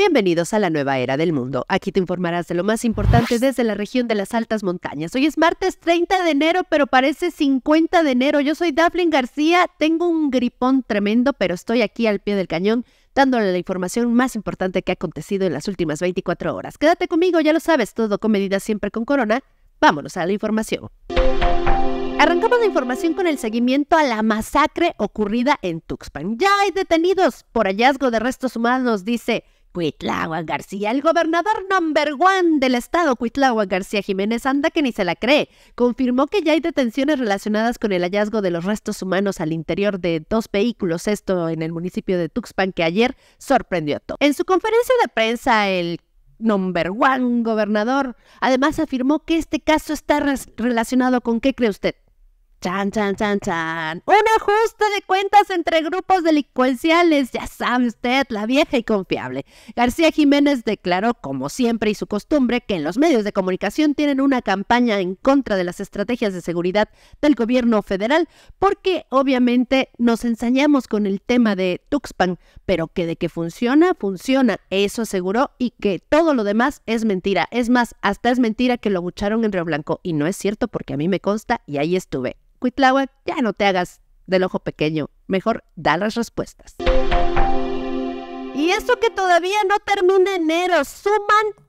Bienvenidos a la nueva era del mundo. Aquí te informarás de lo más importante desde la región de las altas montañas. Hoy es martes 30 de enero, pero parece 50 de enero. Yo soy Daflin García, tengo un gripón tremendo, pero estoy aquí al pie del cañón dándole la información más importante que ha acontecido en las últimas 24 horas. Quédate conmigo, ya lo sabes, todo con medidas siempre con corona. Vámonos a la información. Arrancamos la información con el seguimiento a la masacre ocurrida en Tuxpan. Ya hay detenidos por hallazgo de restos humanos, dice Cuitláhuac García, el gobernador number one del estado, Cuitláhuac García Jiménez, anda que ni se la cree, confirmó que ya hay detenciones relacionadas con el hallazgo de los restos humanos al interior de dos vehículos, esto en el municipio de Tuxpan, que ayer sorprendió a todo. En su conferencia de prensa, el number one gobernador además afirmó que este caso está relacionado con, ¿qué cree usted? Chan, chan, chan, chan. Un ajuste de cuentas entre grupos delincuenciales, ya sabe usted, la vieja y confiable. García Jiménez declaró, como siempre y su costumbre, que en los medios de comunicación tienen una campaña en contra de las estrategias de seguridad del gobierno federal, porque obviamente nos ensañamos con el tema de Tuxpan, pero que de que funciona, funciona, eso aseguró, y que todo lo demás es mentira. Es más, hasta es mentira que lo bucharon en Río Blanco, y no es cierto porque a mí me consta y ahí estuve. Cuitláhuac, ya no te hagas del ojo pequeño, mejor da las respuestas. Y eso que todavía no termina enero, suman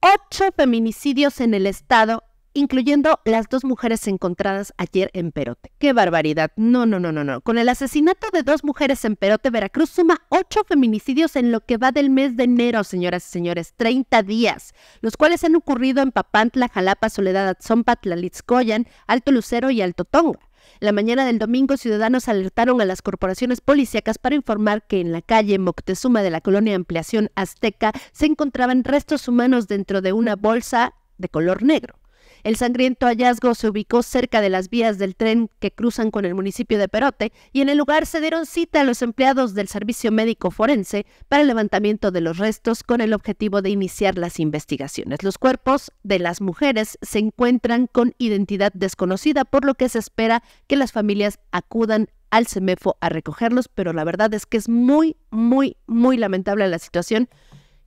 ocho feminicidios en el estado incluyendo las dos mujeres encontradas ayer en Perote. ¡Qué barbaridad! No, no, no, no, no. Con el asesinato de dos mujeres en Perote, Veracruz suma ocho feminicidios en lo que va del mes de enero, señoras y señores, 30 días, los cuales han ocurrido en Papantla, Jalapa, Soledad Atzompa, Tlalitzcoyan, Alto Lucero y Alto Tonga. La mañana del domingo, ciudadanos alertaron a las corporaciones policíacas para informar que en la calle Moctezuma de la colonia Ampliación Azteca se encontraban restos humanos dentro de una bolsa de color negro. El sangriento hallazgo se ubicó cerca de las vías del tren que cruzan con el municipio de Perote y en el lugar se dieron cita a los empleados del Servicio Médico Forense para el levantamiento de los restos con el objetivo de iniciar las investigaciones. Los cuerpos de las mujeres se encuentran con identidad desconocida, por lo que se espera que las familias acudan al CEMEFO a recogerlos, pero la verdad es que es muy, muy, muy lamentable la situación.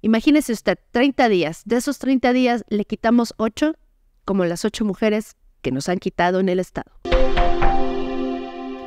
Imagínese usted, 30 días, de esos 30 días le quitamos 8, como las ocho mujeres que nos han quitado en el Estado.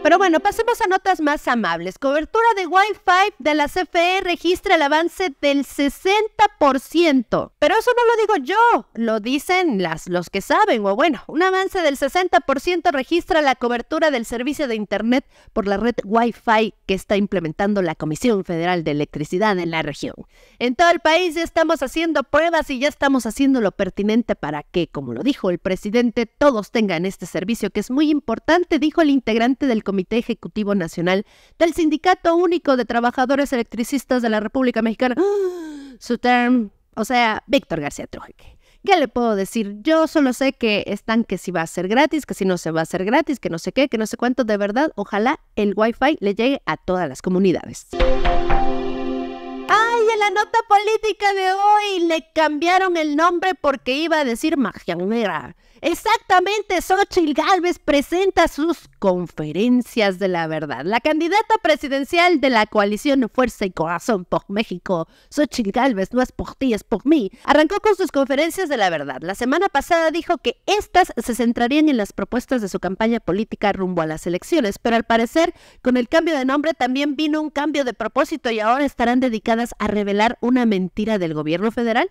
Pero bueno, pasemos a notas más amables. Cobertura de Wi-Fi de la CFE registra el avance del 60%. Pero eso no lo digo yo, lo dicen las, los que saben. O bueno, un avance del 60% registra la cobertura del servicio de Internet por la red Wi-Fi que está implementando la Comisión Federal de Electricidad en la región. En todo el país ya estamos haciendo pruebas y ya estamos haciendo lo pertinente para que, como lo dijo el presidente, todos tengan este servicio que es muy importante, dijo el integrante del Comité Ejecutivo Nacional del Sindicato Único de Trabajadores Electricistas de la República Mexicana. Su term, o sea, Víctor García Trujillo. ¿Qué le puedo decir? Yo solo sé que están que si va a ser gratis, que si no se va a ser gratis, que no sé qué, que no sé cuánto. De verdad, ojalá el Wi-Fi le llegue a todas las comunidades. ¡Ay, en la nota política de hoy le cambiaron el nombre porque iba a decir magia negra. Exactamente, Xochitl Gálvez presenta sus conferencias de la verdad. La candidata presidencial de la coalición Fuerza y Corazón por México, Xochitl Gálvez, no es por ti, es por mí, arrancó con sus conferencias de la verdad. La semana pasada dijo que estas se centrarían en las propuestas de su campaña política rumbo a las elecciones, pero al parecer, con el cambio de nombre también vino un cambio de propósito y ahora estarán dedicadas a revelar una mentira del gobierno federal.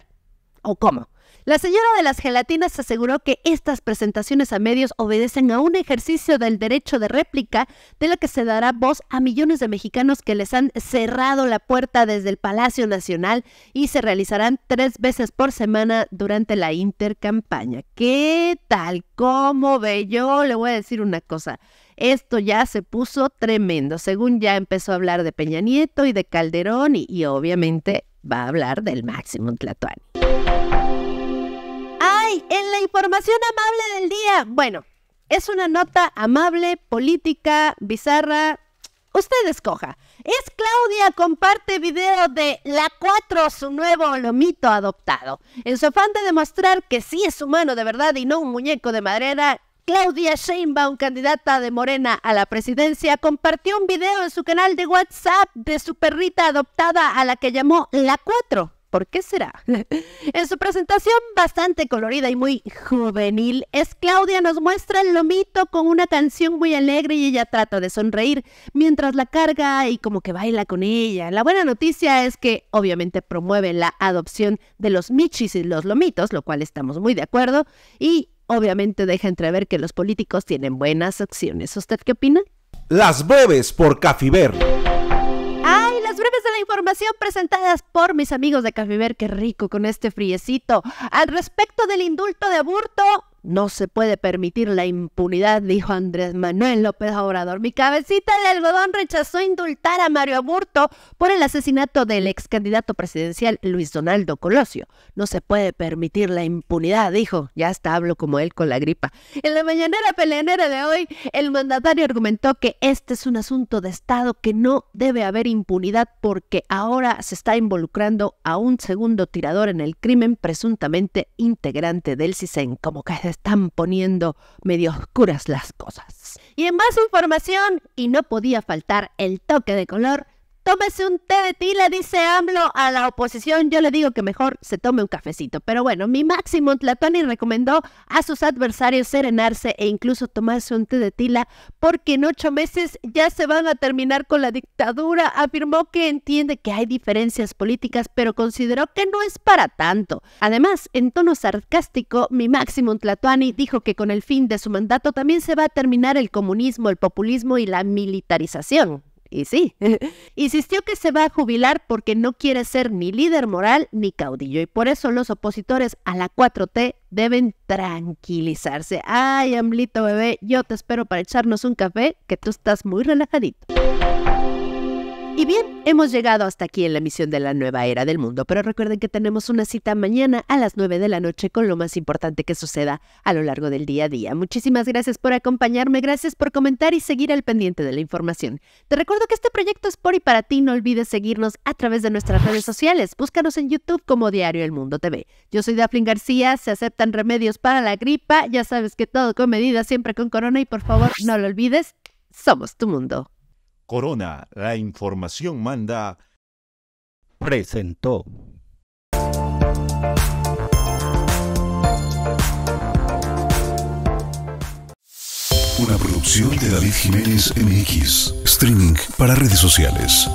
¿O cómo? La señora de las gelatinas aseguró que estas presentaciones a medios obedecen a un ejercicio del derecho de réplica de la que se dará voz a millones de mexicanos que les han cerrado la puerta desde el Palacio Nacional y se realizarán tres veces por semana durante la intercampaña. ¿Qué tal? ¿Cómo ve? Yo le voy a decir una cosa. Esto ya se puso tremendo, según ya empezó a hablar de Peña Nieto y de Calderón y, obviamente va a hablar del máximo Tlatuani en la información amable del día, bueno, es una nota amable, política, bizarra, usted escoja. Es Claudia comparte video de La 4, su nuevo lomito adoptado. En su afán de demostrar que sí es humano de verdad y no un muñeco de madera, Claudia Sheinbaum, candidata de Morena a la presidencia, compartió un video en su canal de WhatsApp de su perrita adoptada a la que llamó La 4. ¿Por qué será? en su presentación bastante colorida y muy juvenil, es Claudia nos muestra el lomito con una canción muy alegre y ella trata de sonreír mientras la carga y como que baila con ella. La buena noticia es que obviamente promueve la adopción de los michis y los lomitos, lo cual estamos muy de acuerdo, y obviamente deja entrever que los políticos tienen buenas acciones. ¿Usted qué opina? Las bebes por Cafiber breves de la información presentadas por mis amigos de Cafiver, qué rico con este friecito. Al respecto del indulto de aburto. No se puede permitir la impunidad, dijo Andrés Manuel López Obrador. Mi cabecita de algodón rechazó indultar a Mario Aburto por el asesinato del ex candidato presidencial Luis Donaldo Colosio. No se puede permitir la impunidad, dijo. Ya hasta hablo como él con la gripa. En la mañanera peleanera de hoy, el mandatario argumentó que este es un asunto de Estado que no debe haber impunidad porque ahora se está involucrando a un segundo tirador en el crimen presuntamente integrante del CISEN. Como que están poniendo medio oscuras las cosas. Y en más información, y no podía faltar el toque de color, tómese un té de tila, dice AMLO a la oposición. Yo le digo que mejor se tome un cafecito. Pero bueno, mi máximo Tlatuani recomendó a sus adversarios serenarse e incluso tomarse un té de tila porque en ocho meses ya se van a terminar con la dictadura. Afirmó que entiende que hay diferencias políticas, pero consideró que no es para tanto. Además, en tono sarcástico, mi máximo Tlatuani dijo que con el fin de su mandato también se va a terminar el comunismo, el populismo y la militarización. Y sí, insistió que se va a jubilar porque no quiere ser ni líder moral ni caudillo y por eso los opositores a la 4T deben tranquilizarse. Ay, Amlito bebé, yo te espero para echarnos un café, que tú estás muy relajadito. Y bien, hemos llegado hasta aquí en la misión de la nueva era del mundo, pero recuerden que tenemos una cita mañana a las 9 de la noche con lo más importante que suceda a lo largo del día a día. Muchísimas gracias por acompañarme, gracias por comentar y seguir al pendiente de la información. Te recuerdo que este proyecto es por y para ti, no olvides seguirnos a través de nuestras redes sociales. Búscanos en YouTube como Diario El Mundo TV. Yo soy Daflin García, se aceptan remedios para la gripa, ya sabes que todo con medida, siempre con corona y por favor no lo olvides, somos tu mundo. Corona, la información manda. Presentó. Una producción de David Jiménez MX, streaming para redes sociales.